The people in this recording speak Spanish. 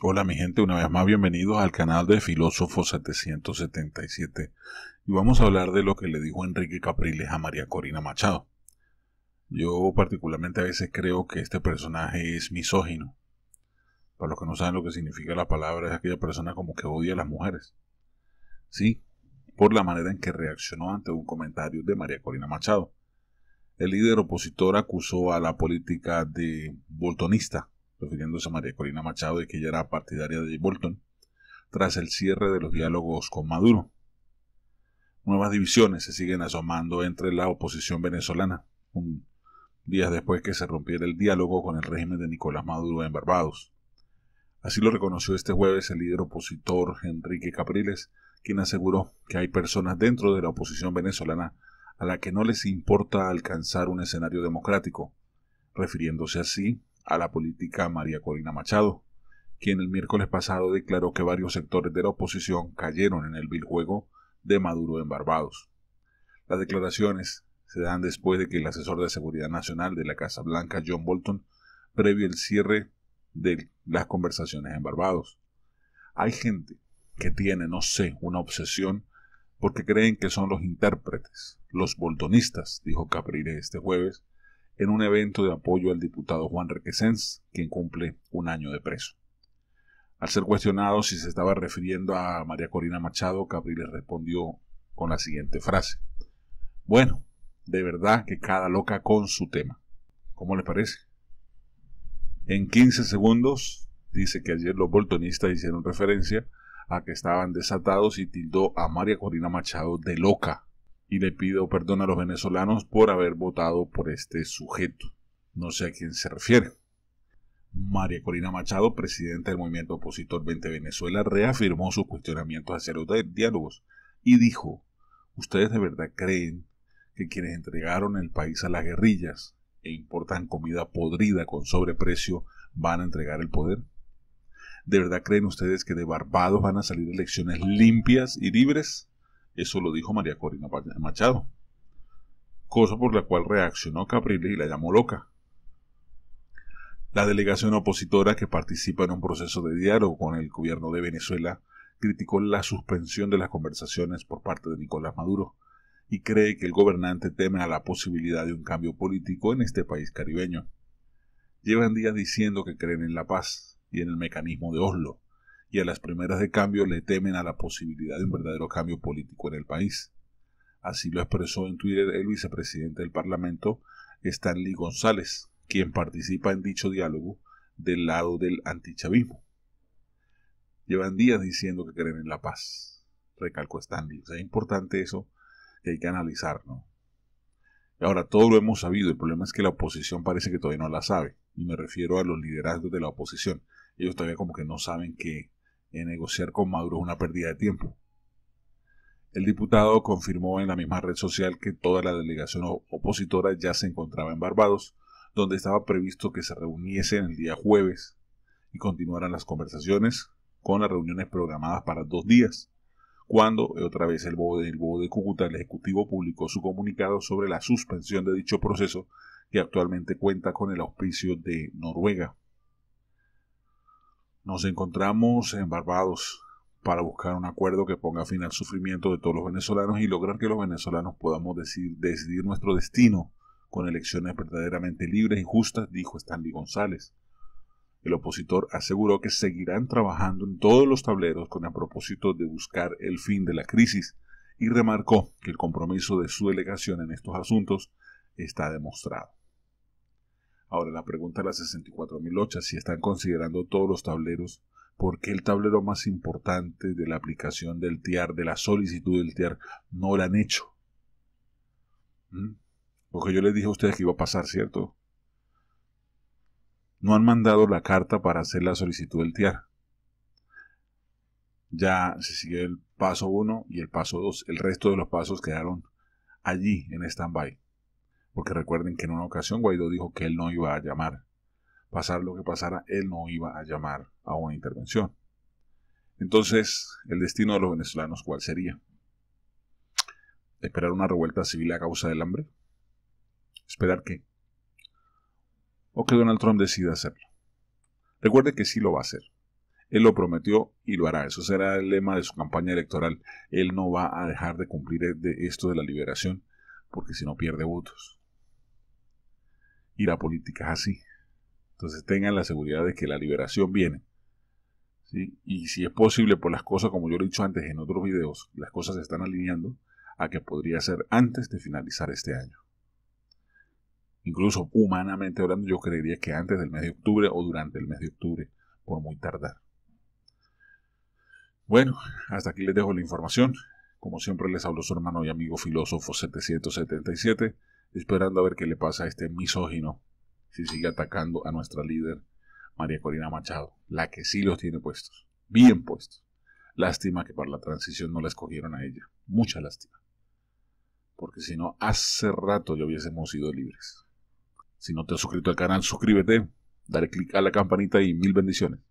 Hola mi gente, una vez más bienvenidos al canal de Filósofo 777 y vamos a hablar de lo que le dijo Enrique Capriles a María Corina Machado. Yo particularmente a veces creo que este personaje es misógino. Para los que no saben lo que significa la palabra, es aquella persona como que odia a las mujeres. Sí, por la manera en que reaccionó ante un comentario de María Corina Machado. El líder opositor acusó a la política de boltonista, refiriéndose a María Corina Machado y que ella era partidaria de Bolton, tras el cierre de los diálogos con Maduro. Nuevas divisiones se siguen asomando entre la oposición venezolana, un días después que se rompiera el diálogo con el régimen de Nicolás Maduro en Barbados. Así lo reconoció este jueves el líder opositor Enrique Capriles, quien aseguró que hay personas dentro de la oposición venezolana a la que no les importa alcanzar un escenario democrático, refiriéndose así a la política María Corina Machado, quien el miércoles pasado declaró que varios sectores de la oposición cayeron en el vil juego de Maduro en Barbados. Las declaraciones se dan después de que el asesor de Seguridad Nacional de la Casa Blanca, John Bolton, previo el cierre de las conversaciones en Barbados. Hay gente que tiene, no sé, una obsesión porque creen que son los intérpretes, los boltonistas, dijo Caprile este jueves, en un evento de apoyo al diputado Juan Requesens, quien cumple un año de preso. Al ser cuestionado si se estaba refiriendo a María Corina Machado, Capriles respondió con la siguiente frase. Bueno, de verdad que cada loca con su tema. ¿Cómo le parece? En 15 segundos dice que ayer los boltonistas hicieron referencia a que estaban desatados y tildó a María Corina Machado de loca y le pido perdón a los venezolanos por haber votado por este sujeto. No sé a quién se refiere. María Corina Machado, presidenta del movimiento opositor 20 Venezuela, reafirmó sus cuestionamientos hacia los diálogos y dijo, ¿ustedes de verdad creen que quienes entregaron el país a las guerrillas e importan comida podrida con sobreprecio van a entregar el poder? ¿De verdad creen ustedes que de Barbados van a salir elecciones limpias y libres? Eso lo dijo María Corina Machado. Cosa por la cual reaccionó Capriles y la llamó loca. La delegación opositora que participa en un proceso de diálogo con el gobierno de Venezuela criticó la suspensión de las conversaciones por parte de Nicolás Maduro y cree que el gobernante teme a la posibilidad de un cambio político en este país caribeño. Llevan días diciendo que creen en la paz y en el mecanismo de Oslo, y a las primeras de cambio le temen a la posibilidad de un verdadero cambio político en el país. Así lo expresó en Twitter el vicepresidente del Parlamento, Stanley González, quien participa en dicho diálogo del lado del antichavismo. Llevan días diciendo que creen en la paz, recalcó Stanley. O sea, es importante eso que hay que analizar, ¿no? Y ahora, todo lo hemos sabido, el problema es que la oposición parece que todavía no la sabe, y me refiero a los liderazgos de la oposición. Ellos todavía como que no saben que en negociar con Maduro es una pérdida de tiempo. El diputado confirmó en la misma red social que toda la delegación opositora ya se encontraba en Barbados, donde estaba previsto que se reuniesen el día jueves y continuaran las conversaciones con las reuniones programadas para dos días, cuando otra vez el BOE de Cúcuta, el Ejecutivo, publicó su comunicado sobre la suspensión de dicho proceso que actualmente cuenta con el auspicio de Noruega. Nos encontramos en para buscar un acuerdo que ponga fin al sufrimiento de todos los venezolanos y lograr que los venezolanos podamos decidir nuestro destino con elecciones verdaderamente libres y justas, dijo Stanley González. El opositor aseguró que seguirán trabajando en todos los tableros con el propósito de buscar el fin de la crisis y remarcó que el compromiso de su delegación en estos asuntos está demostrado. Ahora la pregunta a las 64008, si están considerando todos los tableros, ¿por qué el tablero más importante de la aplicación del TIAR, de la solicitud del TIAR, no lo han hecho? ¿Mm? Porque yo les dije a ustedes que iba a pasar, ¿cierto? No han mandado la carta para hacer la solicitud del TIAR. Ya se siguió el paso 1 y el paso 2. El resto de los pasos quedaron allí en stand-by porque recuerden que en una ocasión Guaidó dijo que él no iba a llamar. Pasar lo que pasara, él no iba a llamar a una intervención. Entonces, ¿el destino de los venezolanos cuál sería? ¿Esperar una revuelta civil a causa del hambre? ¿Esperar qué? ¿O que Donald Trump decida hacerlo? Recuerde que sí lo va a hacer. Él lo prometió y lo hará. Eso será el lema de su campaña electoral. Él no va a dejar de cumplir de esto de la liberación, porque si no pierde votos. Y la política es así. Entonces tengan la seguridad de que la liberación viene. Y si es posible, por las cosas, como yo he dicho antes en otros videos, las cosas se están alineando a que podría ser antes de finalizar este año. Incluso humanamente hablando, yo creería que antes del mes de octubre o durante el mes de octubre, por muy tardar. Bueno, hasta aquí les dejo la información. Como siempre les hablo su hermano y amigo filósofo 777 esperando a ver qué le pasa a este misógino si sigue atacando a nuestra líder María Corina Machado, la que sí los tiene puestos, bien puestos. Lástima que para la transición no la escogieron a ella, mucha lástima. Porque si no, hace rato ya hubiésemos sido libres. Si no te has suscrito al canal, suscríbete, dale clic a la campanita y mil bendiciones.